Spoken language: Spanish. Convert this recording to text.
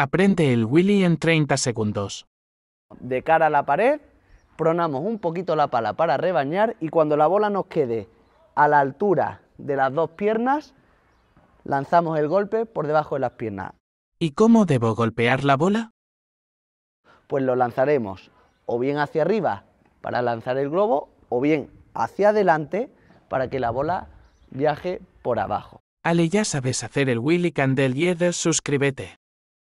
Aprende el Willy en 30 segundos. De cara a la pared, pronamos un poquito la pala para rebañar y cuando la bola nos quede a la altura de las dos piernas, lanzamos el golpe por debajo de las piernas. ¿Y cómo debo golpear la bola? Pues lo lanzaremos o bien hacia arriba para lanzar el globo o bien hacia adelante para que la bola viaje por abajo. Ale, ya sabes hacer el Willy Candel suscríbete.